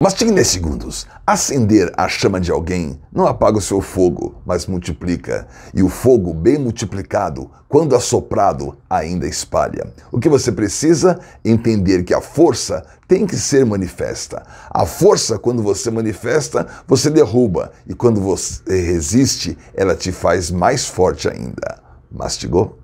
Mastigue 10 segundos. Acender a chama de alguém não apaga o seu fogo, mas multiplica. E o fogo, bem multiplicado, quando assoprado, ainda espalha. O que você precisa? Entender que a força tem que ser manifesta. A força, quando você manifesta, você derruba. E quando você resiste, ela te faz mais forte ainda. Mastigou?